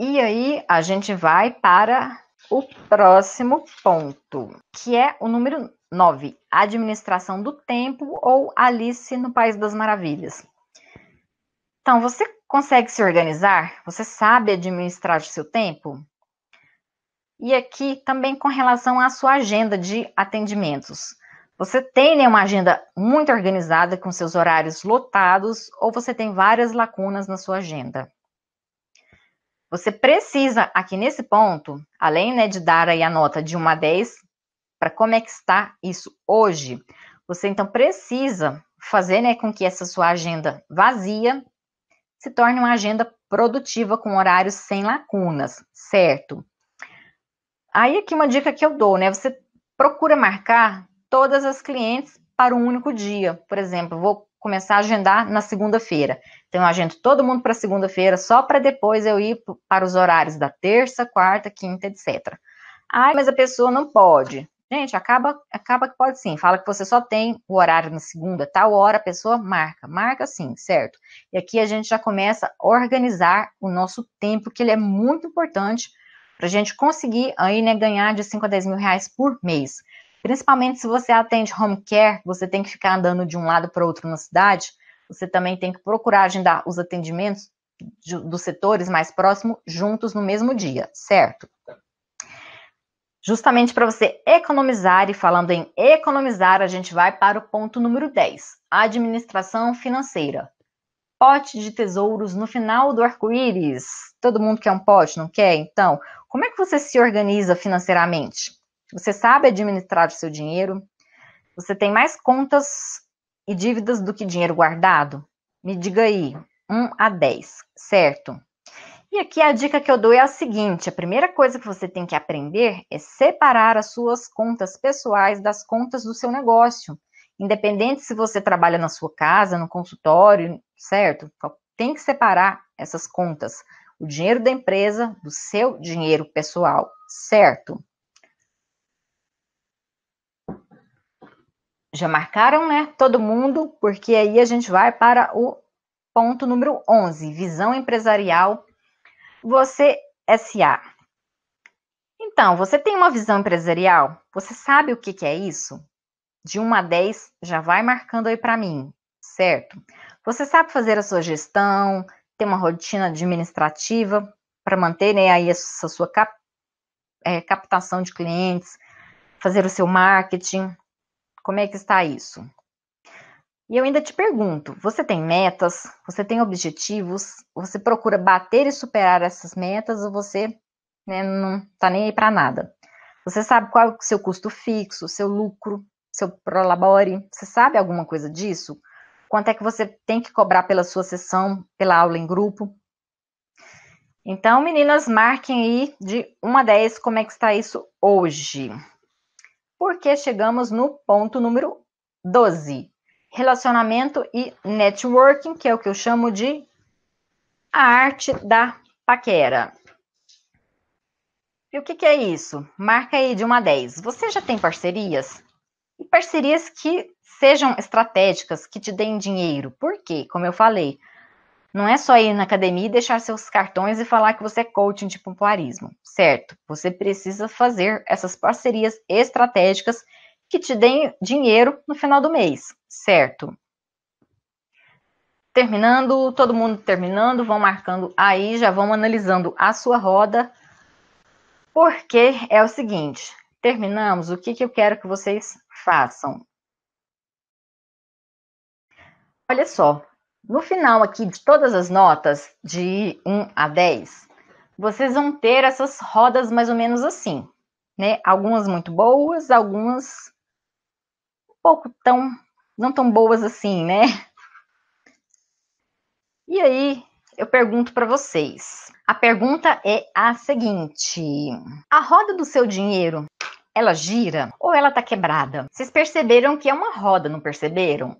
E aí a gente vai para o próximo ponto, que é o número 9, administração do tempo ou Alice no País das Maravilhas. Então, você consegue se organizar? Você sabe administrar o seu tempo? E aqui também com relação à sua agenda de atendimentos. Você tem né, uma agenda muito organizada com seus horários lotados ou você tem várias lacunas na sua agenda? Você precisa, aqui nesse ponto, além né, de dar aí a nota de 1 a 10, para como é que está isso hoje, você então precisa fazer né, com que essa sua agenda vazia se torne uma agenda produtiva com horários sem lacunas, certo? Aí aqui uma dica que eu dou, né? Você procura marcar todas as clientes para um único dia. Por exemplo, vou começar a agendar na segunda-feira. Então, eu agendo todo mundo para segunda-feira, só para depois eu ir para os horários da terça, quarta, quinta, etc. Ah, mas a pessoa não pode. Gente, acaba, acaba que pode sim. Fala que você só tem o horário na segunda, tal hora a pessoa marca. Marca sim, certo? E aqui a gente já começa a organizar o nosso tempo, que ele é muito importante para a gente conseguir aí, né, ganhar de 5 a 10 mil reais por mês. Principalmente se você atende home care, você tem que ficar andando de um lado para outro na cidade, você também tem que procurar agendar os atendimentos de, dos setores mais próximos juntos no mesmo dia, certo? Justamente para você economizar, e falando em economizar, a gente vai para o ponto número 10, administração financeira. Pote de tesouros no final do arco-íris. Todo mundo quer um pote, não quer? Então, como é que você se organiza financeiramente? Você sabe administrar o seu dinheiro? Você tem mais contas e dívidas do que dinheiro guardado? Me diga aí, 1 a 10, certo? E aqui a dica que eu dou é a seguinte: a primeira coisa que você tem que aprender é separar as suas contas pessoais das contas do seu negócio. Independente se você trabalha na sua casa, no consultório, certo? Então, tem que separar essas contas. O dinheiro da empresa do seu dinheiro pessoal, certo? já marcaram, né? Todo mundo, porque aí a gente vai para o ponto número 11, visão empresarial. Você SA. Então, você tem uma visão empresarial? Você sabe o que, que é isso? De 1 a 10, já vai marcando aí para mim, certo? Você sabe fazer a sua gestão, ter uma rotina administrativa para manter né, aí a sua cap, é, captação de clientes, fazer o seu marketing, como é que está isso? E eu ainda te pergunto: você tem metas? Você tem objetivos? Você procura bater e superar essas metas ou você né, não está nem aí para nada? Você sabe qual é o seu custo fixo, seu lucro, seu prolabore? Você sabe alguma coisa disso? Quanto é que você tem que cobrar pela sua sessão, pela aula em grupo? Então, meninas, marquem aí de 1 a 10 como é que está isso hoje porque chegamos no ponto número 12. Relacionamento e networking, que é o que eu chamo de a arte da paquera. E o que, que é isso? Marca aí de 1 a 10. Você já tem parcerias? E parcerias que sejam estratégicas, que te deem dinheiro. Por quê? Como eu falei, não é só ir na academia e deixar seus cartões e falar que você é coaching de pompoarismo, certo? Você precisa fazer essas parcerias estratégicas que te deem dinheiro no final do mês, certo? Terminando, todo mundo terminando, vão marcando aí, já vão analisando a sua roda, porque é o seguinte: terminamos, o que, que eu quero que vocês façam? Olha só, no final aqui de todas as notas, de 1 a 10, vocês vão ter essas rodas mais ou menos assim, né? Algumas muito boas, algumas pouco tão, não tão boas assim, né? E aí, eu pergunto para vocês. A pergunta é a seguinte: a roda do seu dinheiro, ela gira ou ela tá quebrada? Vocês perceberam que é uma roda, não perceberam?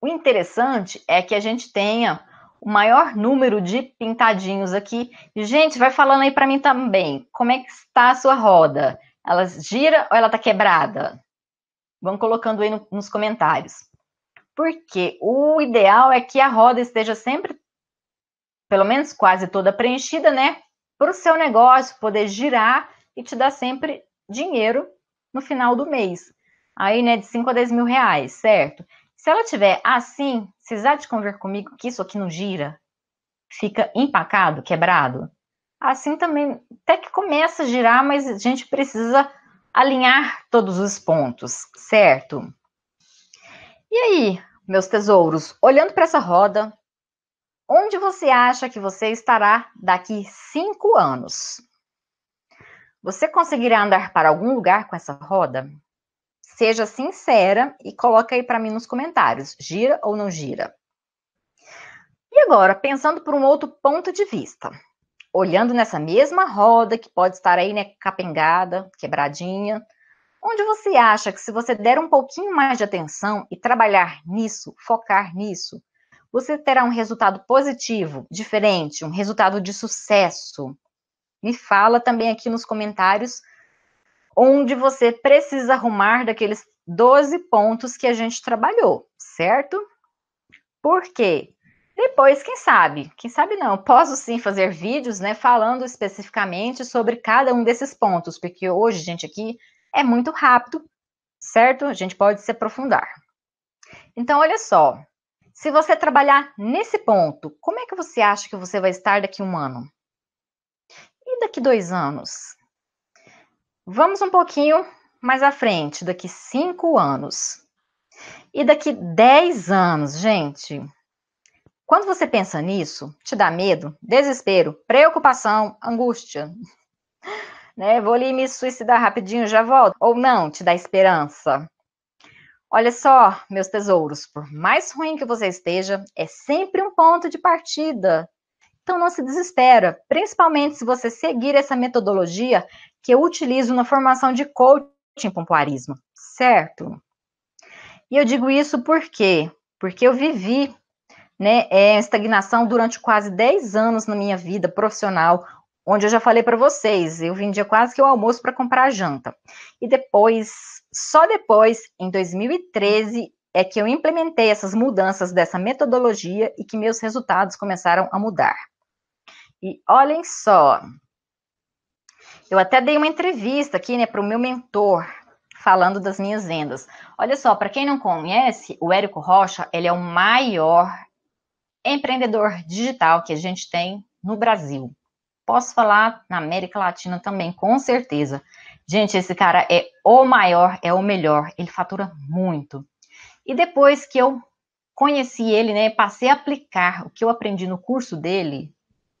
O interessante é que a gente tenha o maior número de pintadinhos aqui. E, gente, vai falando aí para mim também. Como é que está a sua roda? Ela gira ou ela está quebrada? Vão colocando aí no, nos comentários. Porque o ideal é que a roda esteja sempre, pelo menos quase toda preenchida, né? Para o seu negócio poder girar e te dar sempre dinheiro no final do mês. Aí, né, de 5 a 10 mil reais, certo? Se ela tiver assim, precisar de conver comigo que isso aqui não gira, fica empacado, quebrado, assim também até que começa a girar, mas a gente precisa alinhar todos os pontos, certo? E aí, meus tesouros, olhando para essa roda, onde você acha que você estará daqui cinco anos? Você conseguirá andar para algum lugar com essa roda? Seja sincera e coloca aí para mim nos comentários, gira ou não gira. E agora, pensando por um outro ponto de vista, olhando nessa mesma roda que pode estar aí, né, capengada, quebradinha, onde você acha que se você der um pouquinho mais de atenção e trabalhar nisso, focar nisso, você terá um resultado positivo, diferente, um resultado de sucesso? Me fala também aqui nos comentários onde você precisa arrumar daqueles 12 pontos que a gente trabalhou, certo? Por quê? Depois, quem sabe? Quem sabe não, posso sim fazer vídeos, né, falando especificamente sobre cada um desses pontos, porque hoje, gente, aqui é muito rápido, certo? A gente pode se aprofundar. Então, olha só, se você trabalhar nesse ponto, como é que você acha que você vai estar daqui um ano? E daqui dois anos? Vamos um pouquinho mais à frente, daqui cinco anos. E daqui 10 anos, gente. Quando você pensa nisso, te dá medo, desespero, preocupação, angústia. Né? Vou ali me suicidar rapidinho, já volto. Ou não, te dá esperança. Olha só, meus tesouros, por mais ruim que você esteja, é sempre um ponto de partida. Então não se desespera, principalmente se você seguir essa metodologia que eu utilizo na formação de coaching pompoarismo, certo? E eu digo isso por quê? Porque eu vivi né, é, estagnação durante quase 10 anos na minha vida profissional, onde eu já falei para vocês, eu vendia quase que o almoço para comprar janta. E depois, só depois, em 2013, é que eu implementei essas mudanças dessa metodologia e que meus resultados começaram a mudar. E olhem só, eu até dei uma entrevista aqui, né, para o meu mentor, falando das minhas vendas. Olha só, para quem não conhece, o Érico Rocha, ele é o maior empreendedor digital que a gente tem no Brasil. Posso falar na América Latina também, com certeza. Gente, esse cara é o maior, é o melhor, ele fatura muito. E depois que eu conheci ele, né, passei a aplicar o que eu aprendi no curso dele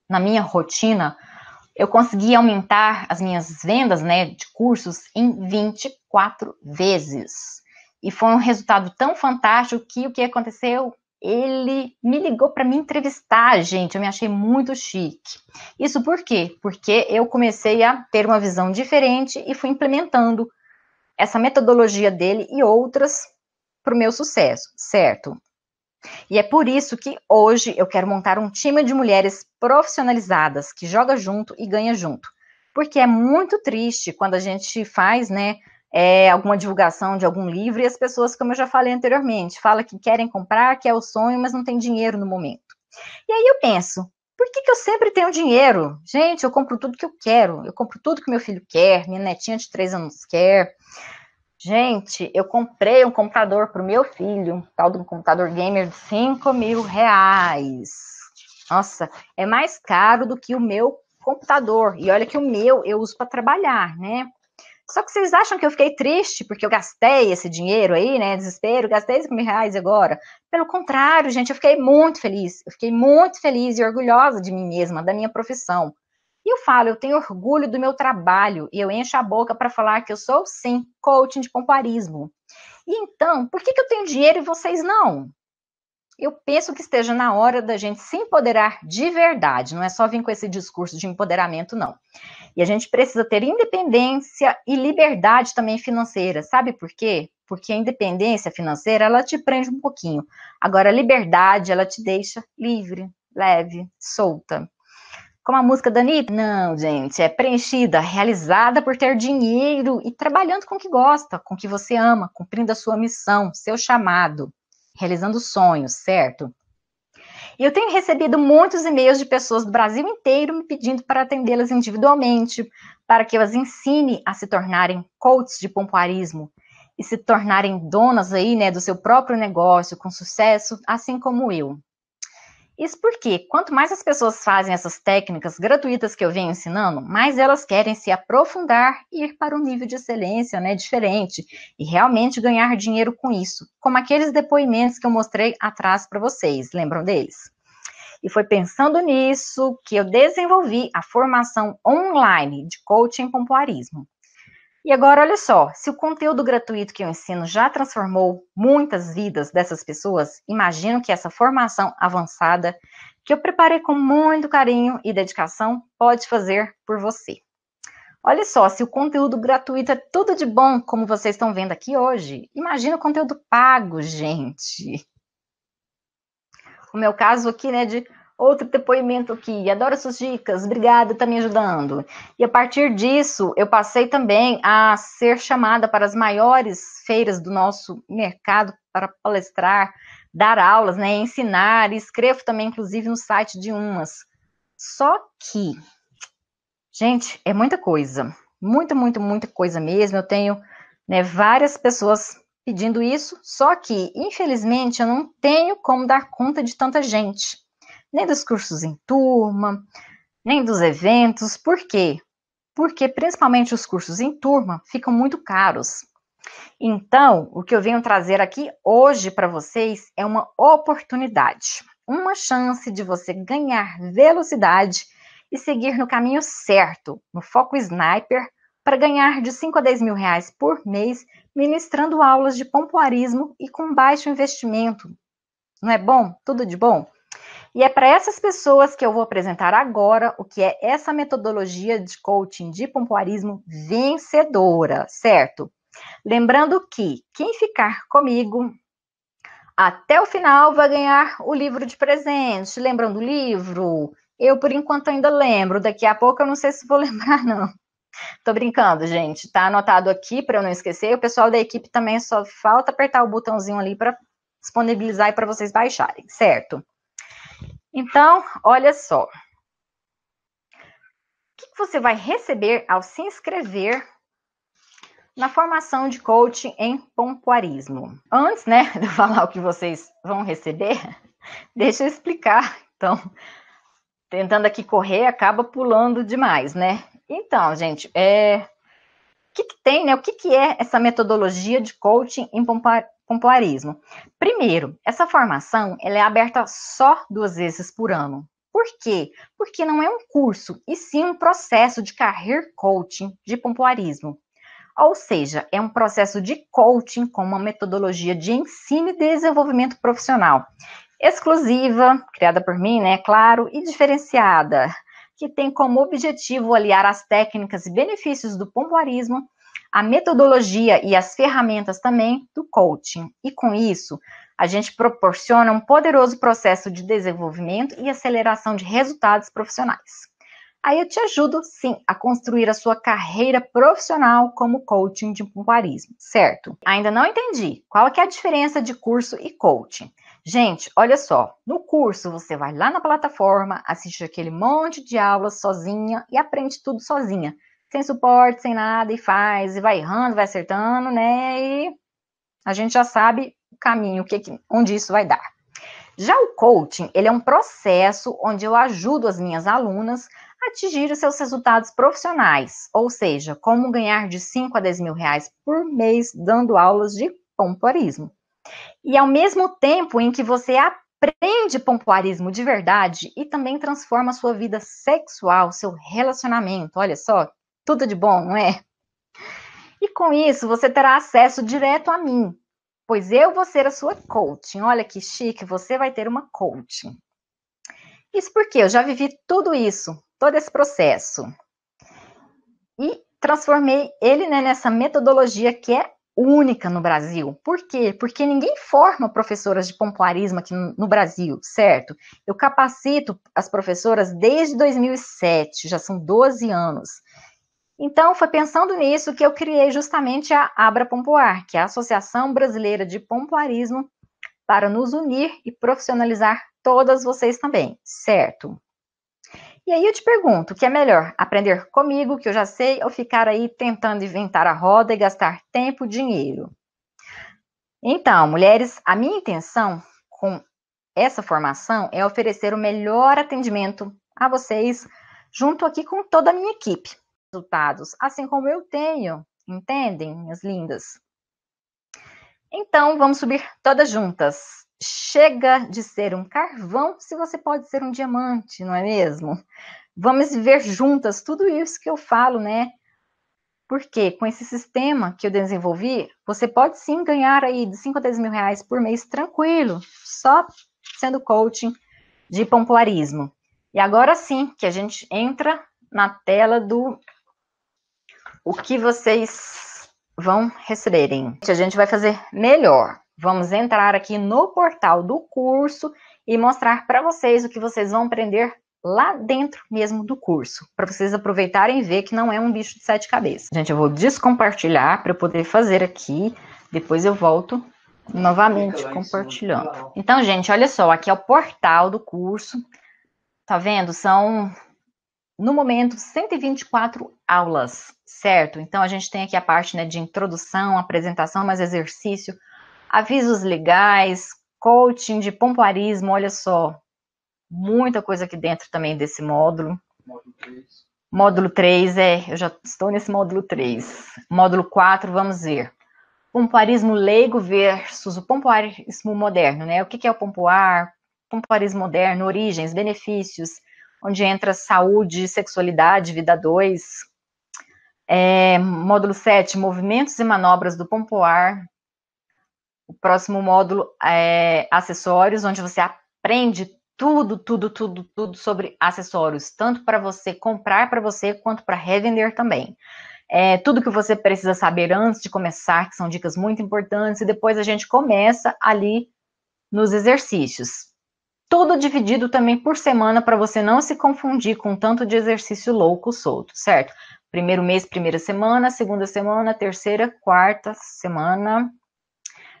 na minha rotina, eu consegui aumentar as minhas vendas né, de cursos em 24 vezes. E foi um resultado tão fantástico que o que aconteceu? Ele me ligou para me entrevistar, gente. Eu me achei muito chique. Isso por quê? Porque eu comecei a ter uma visão diferente e fui implementando essa metodologia dele e outras para o meu sucesso, certo? E é por isso que hoje eu quero montar um time de mulheres profissionalizadas que joga junto e ganha junto. Porque é muito triste quando a gente faz, né, é, alguma divulgação de algum livro e as pessoas, como eu já falei anteriormente, fala que querem comprar, que é o sonho, mas não tem dinheiro no momento. E aí eu penso, por que, que eu sempre tenho dinheiro? Gente, eu compro tudo que eu quero, eu compro tudo que meu filho quer, minha netinha de três anos quer. Gente, eu comprei um computador para o meu filho, um tal de um computador gamer de 5 mil reais. Nossa, é mais caro do que o meu computador. E olha que o meu eu uso para trabalhar, né? Só que vocês acham que eu fiquei triste porque eu gastei esse dinheiro aí, né? Desespero, gastei 5 mil reais agora. Pelo contrário, gente, eu fiquei muito feliz. Eu fiquei muito feliz e orgulhosa de mim mesma, da minha profissão. E eu falo, eu tenho orgulho do meu trabalho e eu encho a boca para falar que eu sou, sim, coaching de pompoarismo. E então, por que, que eu tenho dinheiro e vocês não? Eu penso que esteja na hora da gente se empoderar de verdade, não é só vir com esse discurso de empoderamento, não. E a gente precisa ter independência e liberdade também financeira, sabe por quê? Porque a independência financeira, ela te prende um pouquinho. Agora, a liberdade, ela te deixa livre, leve, solta. Como a música da Anitta? Não, gente, é preenchida, realizada por ter dinheiro e trabalhando com o que gosta, com o que você ama, cumprindo a sua missão, seu chamado, realizando sonhos, certo? E eu tenho recebido muitos e-mails de pessoas do Brasil inteiro me pedindo para atendê-las individualmente, para que eu as ensine a se tornarem coaches de pompoarismo e se tornarem donas aí, né, do seu próprio negócio com sucesso, assim como eu. Isso porque, quanto mais as pessoas fazem essas técnicas gratuitas que eu venho ensinando, mais elas querem se aprofundar e ir para um nível de excelência né, diferente e realmente ganhar dinheiro com isso, como aqueles depoimentos que eu mostrei atrás para vocês, lembram deles? E foi pensando nisso que eu desenvolvi a formação online de coaching pompoarismo. E agora, olha só: se o conteúdo gratuito que eu ensino já transformou muitas vidas dessas pessoas, imagino que essa formação avançada, que eu preparei com muito carinho e dedicação, pode fazer por você. Olha só, se o conteúdo gratuito é tudo de bom, como vocês estão vendo aqui hoje, imagina o conteúdo pago, gente. O meu caso aqui, né, de Outro depoimento aqui, adoro suas dicas, obrigada, está me ajudando. E a partir disso, eu passei também a ser chamada para as maiores feiras do nosso mercado para palestrar, dar aulas, né, ensinar, e escrevo também, inclusive, no site de umas. Só que, gente, é muita coisa, muita, muita, muita coisa mesmo. Eu tenho né, várias pessoas pedindo isso, só que, infelizmente, eu não tenho como dar conta de tanta gente nem dos cursos em turma, nem dos eventos. Por quê? Porque principalmente os cursos em turma ficam muito caros. Então, o que eu venho trazer aqui hoje para vocês é uma oportunidade, uma chance de você ganhar velocidade e seguir no caminho certo, no foco sniper, para ganhar de 5 a 10 mil reais por mês ministrando aulas de pompoarismo e com baixo investimento. Não é bom? Tudo de bom? E é para essas pessoas que eu vou apresentar agora o que é essa metodologia de coaching de pompoarismo vencedora, certo? Lembrando que quem ficar comigo até o final vai ganhar o livro de presente. Lembrando o livro? Eu, por enquanto, ainda lembro. Daqui a pouco eu não sei se vou lembrar, não. Tô brincando, gente. Tá anotado aqui para eu não esquecer. O pessoal da equipe também só falta apertar o botãozinho ali para disponibilizar e para vocês baixarem, certo? Então, olha só. O que você vai receber ao se inscrever na formação de coaching em pompoarismo? Antes, né, de eu falar o que vocês vão receber, deixa eu explicar. Então, tentando aqui correr, acaba pulando demais, né? Então, gente, é... o que, que tem, né? O que, que é essa metodologia de coaching em pompoarismo. Primeiro, essa formação ela é aberta só duas vezes por ano. Por quê? Porque não é um curso, e sim um processo de career coaching de pompoarismo. Ou seja, é um processo de coaching com uma metodologia de ensino e desenvolvimento profissional, exclusiva, criada por mim, né, claro, e diferenciada, que tem como objetivo aliar as técnicas e benefícios do pompoarismo a metodologia e as ferramentas também do coaching. E com isso, a gente proporciona um poderoso processo de desenvolvimento e aceleração de resultados profissionais. Aí eu te ajudo, sim, a construir a sua carreira profissional como coaching de pompoarismo, certo? Ainda não entendi qual é a diferença de curso e coaching. Gente, olha só, no curso você vai lá na plataforma, assiste aquele monte de aulas sozinha e aprende tudo sozinha sem suporte, sem nada, e faz, e vai errando, vai acertando, né? E a gente já sabe o caminho, o que, onde isso vai dar. Já o coaching, ele é um processo onde eu ajudo as minhas alunas a atingir os seus resultados profissionais, ou seja, como ganhar de 5 a 10 mil reais por mês dando aulas de pompoarismo. E ao mesmo tempo em que você aprende pompoarismo de verdade e também transforma a sua vida sexual, seu relacionamento, olha só tudo de bom, não é? E com isso você terá acesso direto a mim, pois eu vou ser a sua coaching. Olha que chique, você vai ter uma coaching. Isso porque eu já vivi tudo isso, todo esse processo. E transformei ele né, nessa metodologia que é única no Brasil. Por quê? Porque ninguém forma professoras de pompoarismo aqui no Brasil, certo? Eu capacito as professoras desde 2007, já são 12 anos. Então, foi pensando nisso que eu criei justamente a Abra Pompoar, que é a Associação Brasileira de Pompoarismo, para nos unir e profissionalizar todas vocês também, certo? E aí eu te pergunto, o que é melhor, aprender comigo, que eu já sei, ou ficar aí tentando inventar a roda e gastar tempo e dinheiro? Então, mulheres, a minha intenção com essa formação é oferecer o melhor atendimento a vocês, junto aqui com toda a minha equipe resultados, assim como eu tenho, entendem, minhas lindas? Então, vamos subir todas juntas. Chega de ser um carvão se você pode ser um diamante, não é mesmo? Vamos ver juntas tudo isso que eu falo, né? Porque com esse sistema que eu desenvolvi, você pode sim ganhar aí de 5 a 10 mil reais por mês tranquilo, só sendo coaching de pompoarismo. E agora sim que a gente entra na tela do o que vocês vão receberem. A gente vai fazer melhor. Vamos entrar aqui no portal do curso e mostrar para vocês o que vocês vão aprender lá dentro mesmo do curso, para vocês aproveitarem e ver que não é um bicho de sete cabeças. Gente, eu vou descompartilhar para eu poder fazer aqui, depois eu volto novamente compartilhando. Então, gente, olha só, aqui é o portal do curso. Tá vendo? São no momento 124 aulas. Certo, então a gente tem aqui a parte né, de introdução, apresentação, mais exercício, avisos legais, coaching de pompoarismo, olha só, muita coisa aqui dentro também desse módulo. Módulo 3. Módulo 3, é, eu já estou nesse módulo 3. Módulo 4, vamos ver. Pompoarismo leigo versus o pompoarismo moderno, né? O que é o pompoar? Pompoarismo moderno, origens, benefícios, onde entra saúde, sexualidade, vida 2, é, módulo 7, movimentos e manobras do pompoar. O próximo módulo é acessórios, onde você aprende tudo, tudo, tudo, tudo sobre acessórios, tanto para você comprar para você quanto para revender também. É, tudo que você precisa saber antes de começar, que são dicas muito importantes, e depois a gente começa ali nos exercícios. Tudo dividido também por semana para você não se confundir com tanto de exercício louco solto, certo? Primeiro mês, primeira semana, segunda semana, terceira, quarta semana.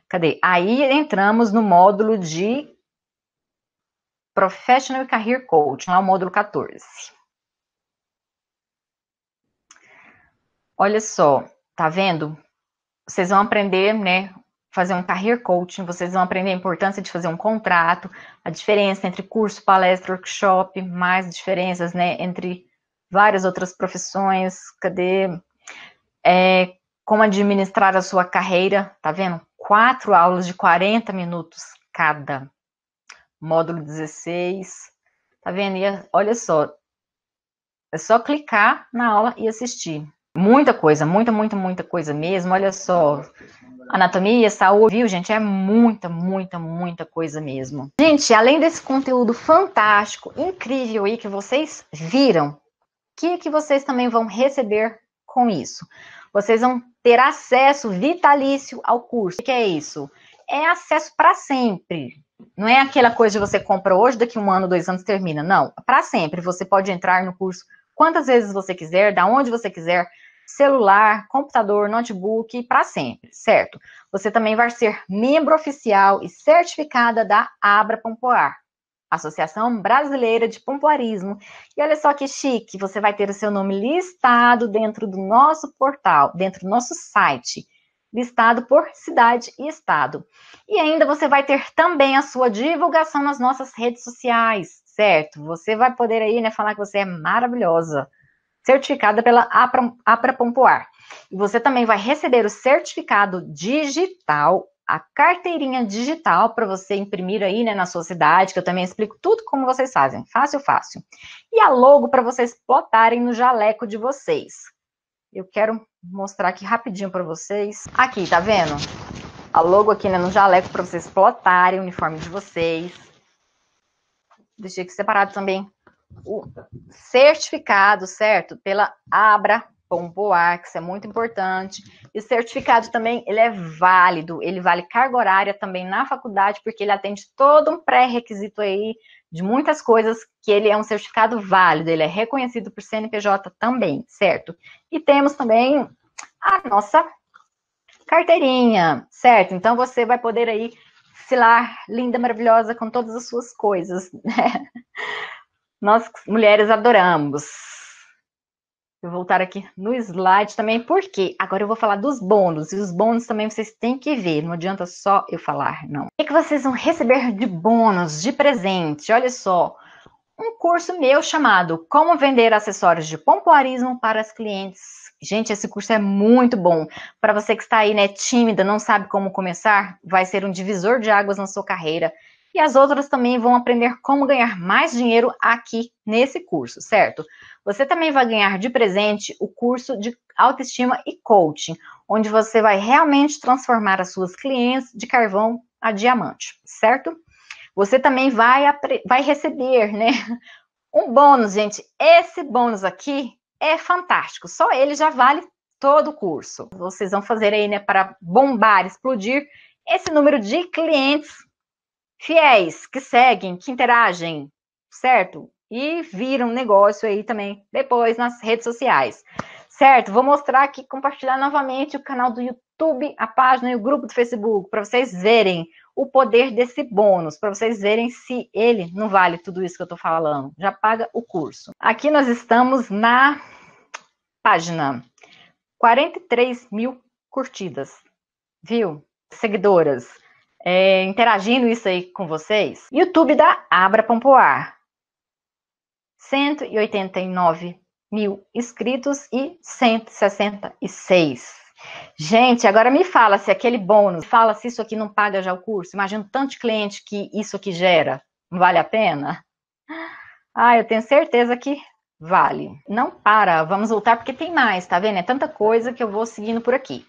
Cadê? Aí entramos no módulo de Professional Career Coaching, lá o módulo 14. Olha só, tá vendo? Vocês vão aprender, né, fazer um career coaching, vocês vão aprender a importância de fazer um contrato, a diferença entre curso, palestra, workshop, mais diferenças, né, entre várias outras profissões, cadê? É, como administrar a sua carreira, tá vendo? Quatro aulas de 40 minutos cada. Módulo 16, tá vendo? E é, olha só, é só clicar na aula e assistir. Muita coisa, muita, muita, muita coisa mesmo. Olha só, anatomia, saúde, viu, gente? É muita, muita, muita coisa mesmo. Gente, além desse conteúdo fantástico, incrível aí que vocês viram, que, que vocês também vão receber com isso? Vocês vão ter acesso vitalício ao curso. O que é isso? É acesso para sempre. Não é aquela coisa de você compra hoje, daqui um ano, dois anos termina. Não, para sempre. Você pode entrar no curso quantas vezes você quiser, da onde você quiser, celular, computador, notebook, para sempre, certo? Você também vai ser membro oficial e certificada da Abra Pompoar. Associação Brasileira de Pompoarismo. E olha só que chique, você vai ter o seu nome listado dentro do nosso portal, dentro do nosso site, listado por cidade e estado. E ainda você vai ter também a sua divulgação nas nossas redes sociais, certo? Você vai poder aí, né, falar que você é maravilhosa, certificada pela APRA, APRA Pompoar. E você também vai receber o certificado digital a carteirinha digital para você imprimir aí né, na sua cidade, que eu também explico tudo como vocês fazem. Fácil, fácil. E a logo para vocês plotarem no jaleco de vocês. Eu quero mostrar aqui rapidinho para vocês. Aqui, tá vendo? A logo aqui né, no jaleco para vocês plotarem o uniforme de vocês. Deixei aqui separado também o certificado, certo? Pela Abra Bom que isso é muito importante. E o certificado também, ele é válido, ele vale carga horária também na faculdade, porque ele atende todo um pré-requisito aí de muitas coisas que ele é um certificado válido, ele é reconhecido por CNPJ também, certo? E temos também a nossa carteirinha, certo? Então você vai poder aí se lá linda, maravilhosa com todas as suas coisas, né? Nós mulheres adoramos. Eu vou voltar aqui no slide também, porque agora eu vou falar dos bônus. E os bônus também vocês têm que ver, não adianta só eu falar, não. O que, que vocês vão receber de bônus, de presente? Olha só, um curso meu chamado Como Vender Acessórios de Pompoarismo para as Clientes. Gente, esse curso é muito bom. Para você que está aí, né, tímida, não sabe como começar, vai ser um divisor de águas na sua carreira e as outras também vão aprender como ganhar mais dinheiro aqui nesse curso, certo? Você também vai ganhar de presente o curso de autoestima e coaching, onde você vai realmente transformar as suas clientes de carvão a diamante, certo? Você também vai, vai receber, né? Um bônus, gente. Esse bônus aqui é fantástico. Só ele já vale todo o curso. Vocês vão fazer aí, né, para bombar, explodir esse número de clientes fiéis, que seguem, que interagem, certo? E viram negócio aí também depois nas redes sociais, certo? Vou mostrar aqui, compartilhar novamente o canal do YouTube, a página e o grupo do Facebook, para vocês verem o poder desse bônus, para vocês verem se ele não vale tudo isso que eu estou falando. Já paga o curso. Aqui nós estamos na página 43 mil curtidas, viu? Seguidoras é, interagindo isso aí com vocês. YouTube da Abra Pompoar. 189 mil inscritos e 166. Gente, agora me fala se aquele bônus, fala se isso aqui não paga já o curso. Imagina tanto de cliente que isso aqui gera. Não vale a pena? Ah, eu tenho certeza que vale. Não para, vamos voltar porque tem mais, tá vendo? É tanta coisa que eu vou seguindo por aqui.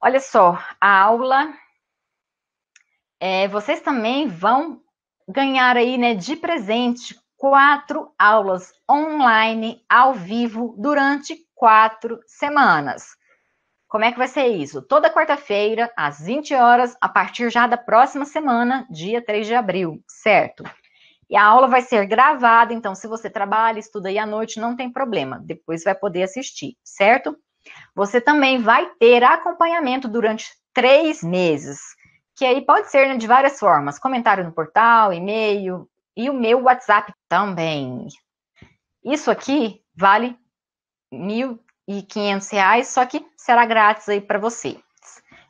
Olha só, a aula é, vocês também vão ganhar aí, né, de presente quatro aulas online ao vivo durante quatro semanas. Como é que vai ser isso? Toda quarta-feira, às 20 horas, a partir já da próxima semana, dia 3 de abril, certo? E a aula vai ser gravada, então se você trabalha, estuda aí à noite, não tem problema, depois vai poder assistir, certo? Você também vai ter acompanhamento durante três meses que aí pode ser né, de várias formas: comentário no portal, e-mail e o meu WhatsApp também. Isso aqui vale R$ 1.500, só que será grátis aí para você.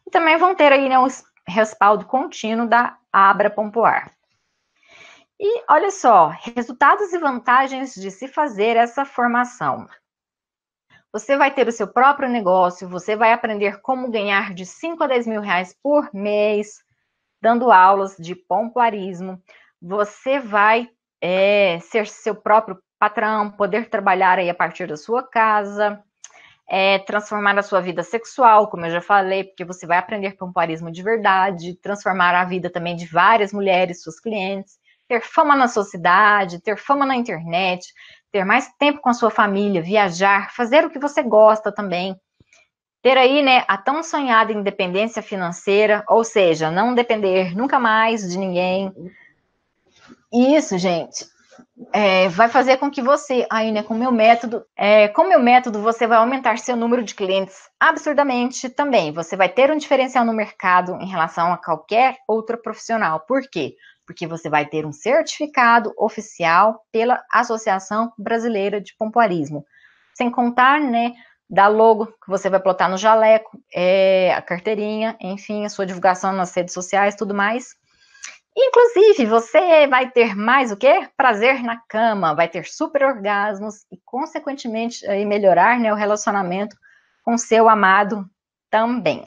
E também vão ter aí né, um respaldo contínuo da Abra Pompoar. E olha só, resultados e vantagens de se fazer essa formação. Você vai ter o seu próprio negócio, você vai aprender como ganhar de 5 a 10 mil reais por mês, dando aulas de pompoarismo. Você vai é, ser seu próprio patrão, poder trabalhar aí a partir da sua casa, é, transformar a sua vida sexual, como eu já falei, porque você vai aprender pompoarismo de verdade, transformar a vida também de várias mulheres, suas clientes, ter fama na sociedade, ter fama na internet, ter mais tempo com a sua família, viajar, fazer o que você gosta também. Ter aí, né, a tão sonhada independência financeira, ou seja, não depender nunca mais de ninguém. Isso, gente, é, vai fazer com que você, aí, né, com meu método, é, com meu método, você vai aumentar seu número de clientes absurdamente também. Você vai ter um diferencial no mercado em relação a qualquer outra profissional. Por quê? porque você vai ter um certificado oficial pela Associação Brasileira de Pompoarismo. Sem contar, né, da logo que você vai plotar no jaleco, é, a carteirinha, enfim, a sua divulgação nas redes sociais, tudo mais. Inclusive, você vai ter mais o quê? Prazer na cama, vai ter super orgasmos e, consequentemente, aí melhorar né, o relacionamento com seu amado também.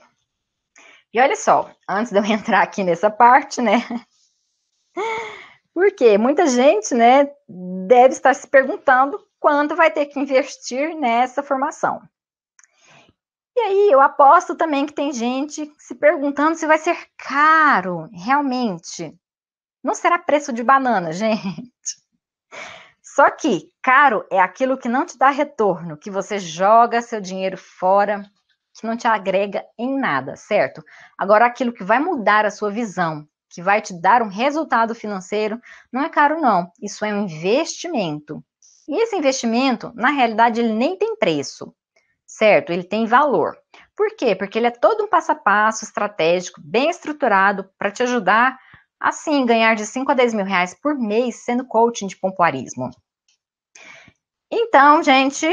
E olha só, antes de eu entrar aqui nessa parte, né? Porque muita gente, né, deve estar se perguntando quando vai ter que investir nessa formação. E aí, eu aposto também que tem gente se perguntando se vai ser caro, realmente. Não será preço de banana, gente. Só que caro é aquilo que não te dá retorno, que você joga seu dinheiro fora, que não te agrega em nada, certo? Agora, aquilo que vai mudar a sua visão, que vai te dar um resultado financeiro, não é caro, não. Isso é um investimento. E esse investimento, na realidade, ele nem tem preço, certo? Ele tem valor. Por quê? Porque ele é todo um passo a passo estratégico, bem estruturado, para te ajudar a ganhar de 5 a 10 mil reais por mês sendo coaching de pompoarismo. Então, gente,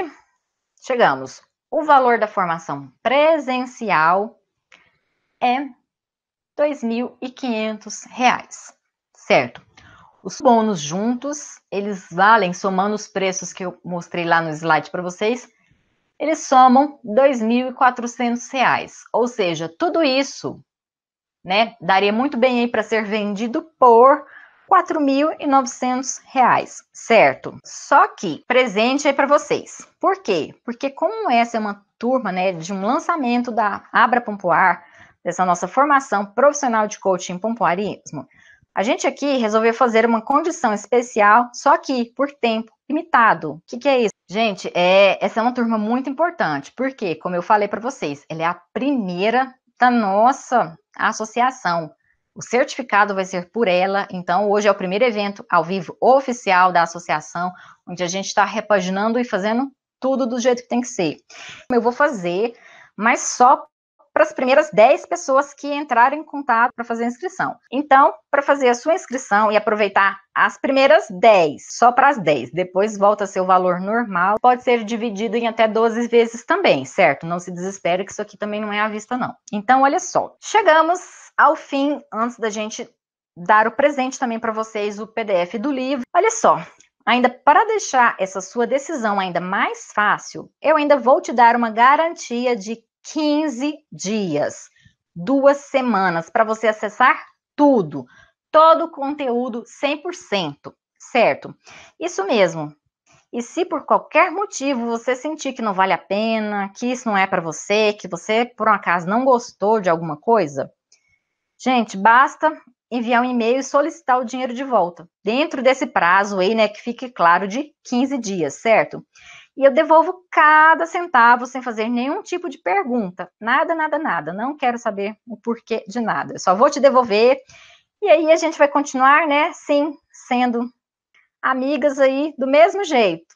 chegamos. O valor da formação presencial é R$ 2.500, certo? Os bônus juntos, eles valem, somando os preços que eu mostrei lá no slide para vocês, eles somam R$ 2.400, ou seja, tudo isso, né, daria muito bem aí para ser vendido por R$ 4.900, certo? Só que presente aí para vocês. Por quê? Porque como essa é uma turma, né, de um lançamento da Abra Pompoar, dessa nossa formação profissional de coaching pompoarismo, a gente aqui resolveu fazer uma condição especial, só que por tempo limitado. O que, que é isso? Gente, é, essa é uma turma muito importante, porque, como eu falei para vocês, ela é a primeira da nossa associação. O certificado vai ser por ela, então hoje é o primeiro evento ao vivo oficial da associação, onde a gente está repaginando e fazendo tudo do jeito que tem que ser. Eu vou fazer, mas só para as primeiras 10 pessoas que entrarem em contato para fazer a inscrição. Então, para fazer a sua inscrição e aproveitar as primeiras 10, só para as 10, depois volta a seu valor normal, pode ser dividido em até 12 vezes também, certo? Não se desespere que isso aqui também não é à vista não. Então, olha só. Chegamos ao fim antes da gente dar o presente também para vocês o PDF do livro. Olha só, Ainda para deixar essa sua decisão ainda mais fácil, eu ainda vou te dar uma garantia de 15 dias, duas semanas, para você acessar tudo, todo o conteúdo 100%, certo? Isso mesmo. E se por qualquer motivo você sentir que não vale a pena, que isso não é para você, que você por um acaso não gostou de alguma coisa, gente, basta enviar um e-mail e solicitar o dinheiro de volta, dentro desse prazo aí, né, que fique claro de 15 dias, certo? e eu devolvo cada centavo sem fazer nenhum tipo de pergunta. Nada, nada, nada. Não quero saber o porquê de nada. Eu só vou te devolver. E aí a gente vai continuar, né? Sim, sendo amigas aí do mesmo jeito.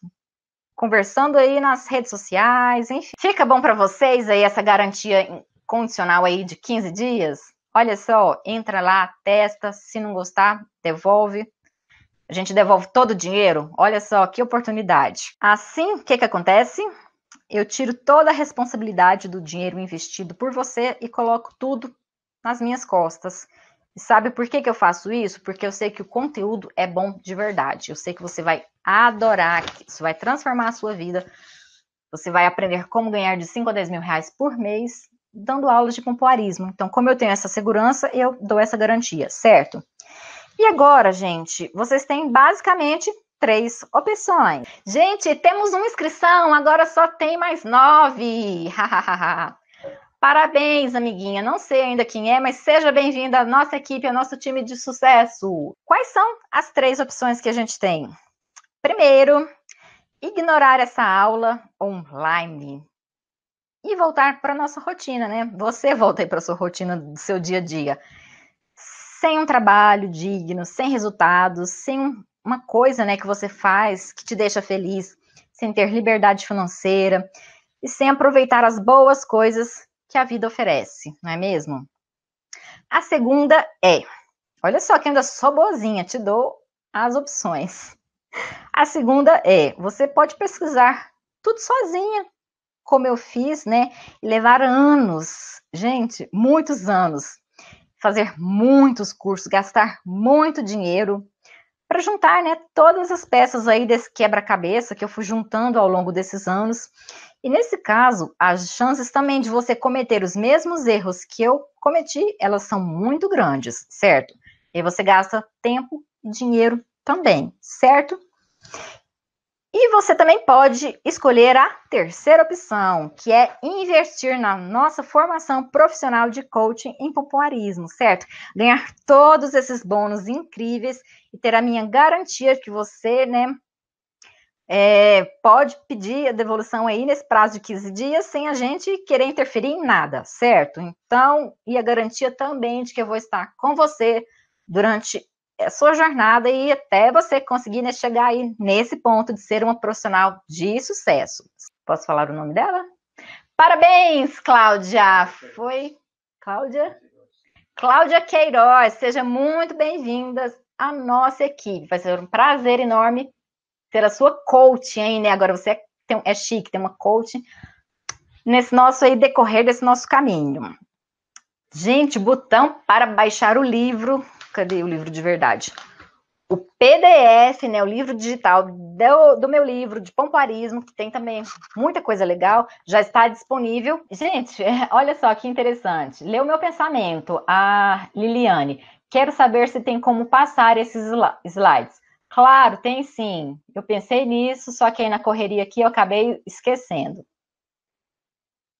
Conversando aí nas redes sociais, enfim. Fica bom para vocês aí essa garantia condicional aí de 15 dias? Olha só, entra lá, testa, se não gostar, devolve a gente devolve todo o dinheiro. Olha só que oportunidade. Assim, o que, que acontece? Eu tiro toda a responsabilidade do dinheiro investido por você e coloco tudo nas minhas costas. E sabe por que, que eu faço isso? Porque eu sei que o conteúdo é bom de verdade. Eu sei que você vai adorar, isso vai transformar a sua vida. Você vai aprender como ganhar de 5 a 10 mil reais por mês dando aulas de pompoarismo. Então, como eu tenho essa segurança, eu dou essa garantia, certo? E agora, gente, vocês têm basicamente três opções. Gente, temos uma inscrição, agora só tem mais nove. Parabéns, amiguinha. Não sei ainda quem é, mas seja bem-vinda à nossa equipe, ao nosso time de sucesso. Quais são as três opções que a gente tem? Primeiro, ignorar essa aula online e voltar para nossa rotina, né? Você volta aí para sua rotina do seu dia a dia sem um trabalho digno, sem resultados, sem uma coisa né, que você faz que te deixa feliz, sem ter liberdade financeira e sem aproveitar as boas coisas que a vida oferece, não é mesmo? A segunda é, olha só que ainda sou boazinha, te dou as opções. A segunda é, você pode pesquisar tudo sozinha, como eu fiz, né? E levar anos, gente, muitos anos, fazer muitos cursos, gastar muito dinheiro para juntar, né, todas as peças aí desse quebra-cabeça que eu fui juntando ao longo desses anos. E nesse caso, as chances também de você cometer os mesmos erros que eu cometi, elas são muito grandes, certo? E você gasta tempo e dinheiro também, certo? E você também pode escolher a terceira opção, que é investir na nossa formação profissional de coaching em popularismo, certo? Ganhar todos esses bônus incríveis e ter a minha garantia que você, né, é, pode pedir a devolução aí nesse prazo de 15 dias sem a gente querer interferir em nada, certo? Então, e a garantia também de que eu vou estar com você durante a sua jornada e até você conseguir né, chegar aí nesse ponto de ser uma profissional de sucesso. Posso falar o nome dela? Parabéns, Cláudia! Foi Cláudia? Cláudia Queiroz, seja muito bem-vinda à nossa equipe. Vai ser um prazer enorme ter a sua coach, hein, né? Agora você é, é chique, tem uma coach nesse nosso aí decorrer desse nosso caminho. Gente, botão para baixar o livro Cadê o livro de verdade? O PDF, né, o livro digital do, do meu livro de pompoarismo, que tem também muita coisa legal, já está disponível. Gente, olha só que interessante. Leu meu pensamento, a Liliane. Quero saber se tem como passar esses slides. Claro, tem sim. Eu pensei nisso, só que aí na correria aqui eu acabei esquecendo.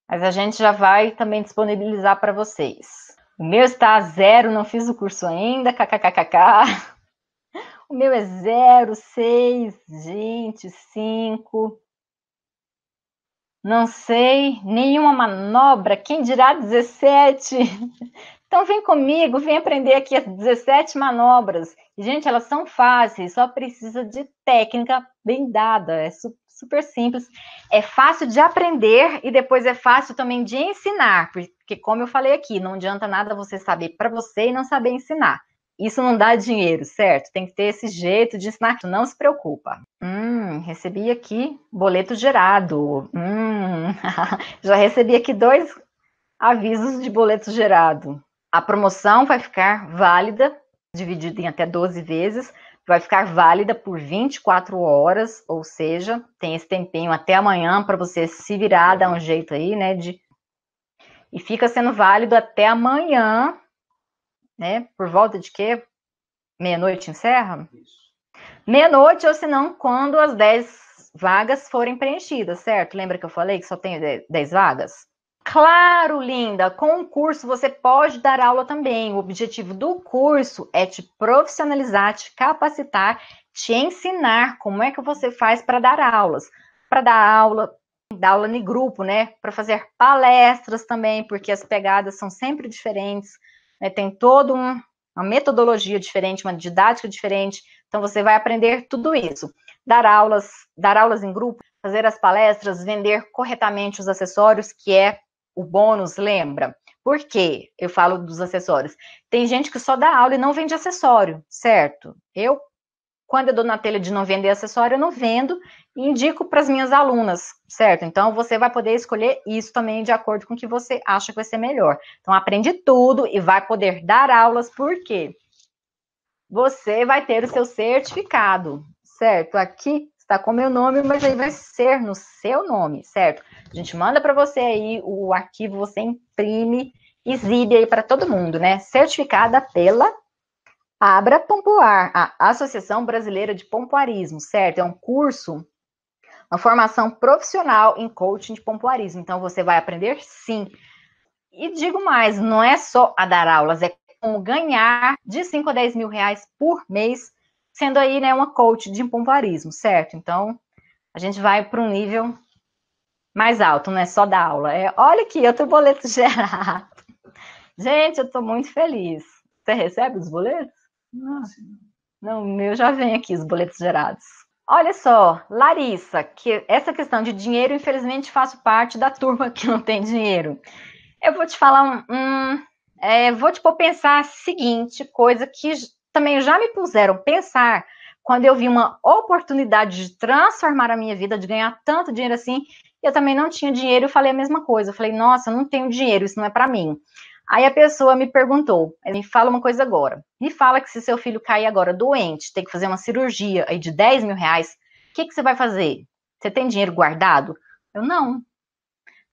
Mas a gente já vai também disponibilizar para vocês. O meu está a zero, não fiz o curso ainda, kkkk. O meu é zero, seis, gente, cinco. Não sei, nenhuma manobra, quem dirá 17? Então vem comigo, vem aprender aqui as 17 manobras. Gente, elas são fáceis, só precisa de técnica bem dada. É super super simples, é fácil de aprender e depois é fácil também de ensinar, porque como eu falei aqui, não adianta nada você saber para você e não saber ensinar. Isso não dá dinheiro, certo? Tem que ter esse jeito de ensinar, não se preocupa. Hum, recebi aqui boleto gerado. Hum, já recebi aqui dois avisos de boleto gerado. A promoção vai ficar válida, dividida em até 12 vezes, vai ficar válida por 24 horas, ou seja, tem esse tempinho até amanhã para você se virar, dar um uhum. jeito aí, né? De... E fica sendo válido até amanhã, né? Por volta de quê? Meia-noite encerra? Meia-noite, ou se não, quando as 10 vagas forem preenchidas, certo? Lembra que eu falei que só tem 10 vagas? Claro, linda, com o curso você pode dar aula também. O objetivo do curso é te profissionalizar, te capacitar, te ensinar como é que você faz para dar aulas. Para dar aula, dar aula em grupo, né? Para fazer palestras também, porque as pegadas são sempre diferentes, né? Tem todo um, uma metodologia diferente, uma didática diferente. Então você vai aprender tudo isso. Dar aulas, dar aulas em grupo, fazer as palestras, vender corretamente os acessórios, que é o bônus, lembra? Por quê? Eu falo dos acessórios. Tem gente que só dá aula e não vende acessório, certo? Eu, quando eu dou na telha de não vender acessório, eu não vendo e indico para as minhas alunas, certo? Então, você vai poder escolher isso também de acordo com o que você acha que vai ser melhor. Então, aprende tudo e vai poder dar aulas, por quê? Você vai ter o seu certificado, certo? Aqui está com meu nome, mas aí vai ser no seu nome, certo? A gente manda para você aí o arquivo, você imprime, exibe aí para todo mundo, né? Certificada pela Abra Pompoar, a Associação Brasileira de Pompoarismo, certo? É um curso, uma formação profissional em coaching de pompoarismo. Então você vai aprender sim. E digo mais, não é só a dar aulas, é como ganhar de 5 a 10 mil reais por mês sendo aí né, uma coach de pompoarismo, certo? Então, a gente vai para um nível mais alto, não é só da aula. É, olha aqui, eu tenho boleto gerado. Gente, eu estou muito feliz. Você recebe os boletos? Não, não, meu já vem aqui os boletos gerados. Olha só, Larissa, que essa questão de dinheiro, infelizmente, faço parte da turma que não tem dinheiro. Eu vou te falar um, um é, vou te tipo, pensar a seguinte coisa que também já me puseram a pensar quando eu vi uma oportunidade de transformar a minha vida, de ganhar tanto dinheiro assim, eu também não tinha dinheiro, eu falei a mesma coisa. Eu falei, nossa, eu não tenho dinheiro, isso não é para mim. Aí a pessoa me perguntou, me fala uma coisa agora. Me fala que se seu filho cair agora doente, tem que fazer uma cirurgia aí de 10 mil reais, o que, que você vai fazer? Você tem dinheiro guardado? Eu não.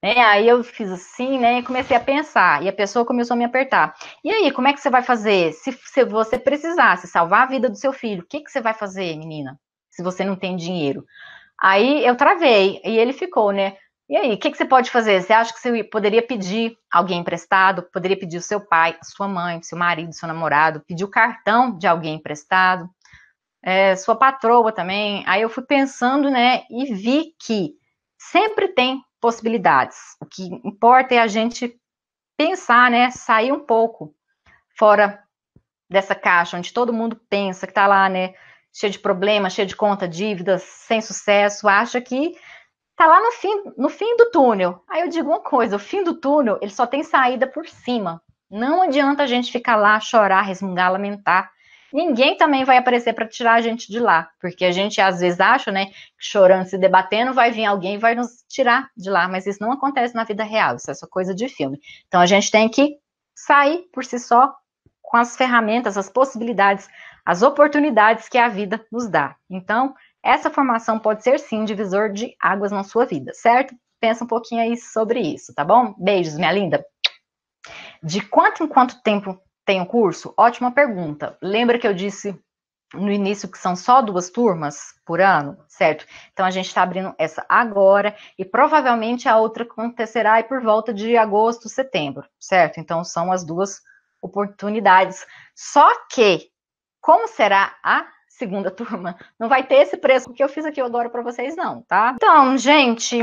Né? Aí eu fiz assim, né? E comecei a pensar. E a pessoa começou a me apertar. E aí, como é que você vai fazer? Se, se você precisasse salvar a vida do seu filho, o que, que você vai fazer, menina? Se você não tem dinheiro. Aí eu travei. E ele ficou, né? E aí, o que, que, você pode fazer? Você acha que você poderia pedir alguém emprestado? Poderia pedir o seu pai, sua mãe, seu marido, seu namorado, pedir o cartão de alguém emprestado, é, sua patroa também. Aí eu fui pensando, né, e vi que sempre tem possibilidades. O que importa é a gente pensar, né? Sair um pouco fora dessa caixa onde todo mundo pensa que tá lá, né? Cheio de problemas, cheio de conta, dívidas, sem sucesso, acha que tá lá no fim, no fim do túnel. Aí eu digo uma coisa: o fim do túnel ele só tem saída por cima. Não adianta a gente ficar lá chorar, resmungar, lamentar ninguém também vai aparecer para tirar a gente de lá, porque a gente às vezes acha, né, chorando, se debatendo, vai vir alguém e vai nos tirar de lá, mas isso não acontece na vida real, isso é só coisa de filme. Então a gente tem que sair por si só com as ferramentas, as possibilidades, as oportunidades que a vida nos dá. Então, essa formação pode ser sim divisor de águas na sua vida, certo? Pensa um pouquinho aí sobre isso, tá bom? Beijos, minha linda. De quanto em quanto tempo tem um curso? Ótima pergunta. Lembra que eu disse no início que são só duas turmas por ano, certo? Então a gente está abrindo essa agora e provavelmente a outra acontecerá por volta de agosto, setembro, certo? Então são as duas oportunidades. Só que como será a segunda turma? Não vai ter esse preço que eu fiz aqui agora para vocês não, tá? Então, gente,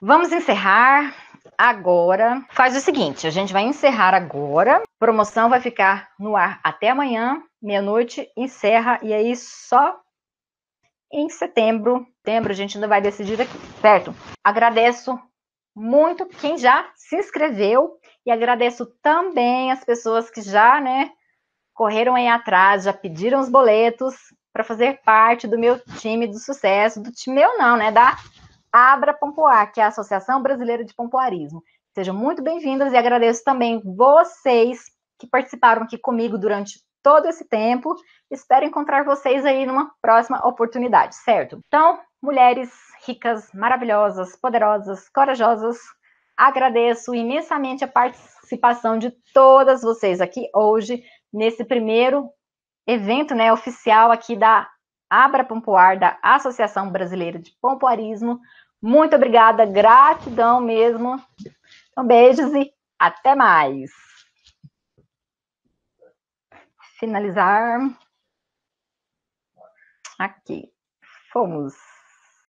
vamos encerrar agora. Faz o seguinte, a gente vai encerrar agora. Promoção vai ficar no ar até amanhã, meia-noite, encerra e aí só em setembro. Setembro a gente ainda vai decidir aqui, certo? Agradeço muito quem já se inscreveu e agradeço também as pessoas que já, né, correram aí atrás, já pediram os boletos para fazer parte do meu time do sucesso, do time meu não, né, da Abra Pompoá, que é a Associação Brasileira de Pompoarismo. Sejam muito bem-vindos e agradeço também vocês que participaram aqui comigo durante todo esse tempo. Espero encontrar vocês aí numa próxima oportunidade, certo? Então, mulheres ricas, maravilhosas, poderosas, corajosas, agradeço imensamente a participação de todas vocês aqui hoje nesse primeiro evento, né, oficial aqui da Abra Pompoar, da Associação Brasileira de Pompoarismo. Muito obrigada, gratidão mesmo. Então, beijos e até mais. Finalizar. Aqui. Fomos.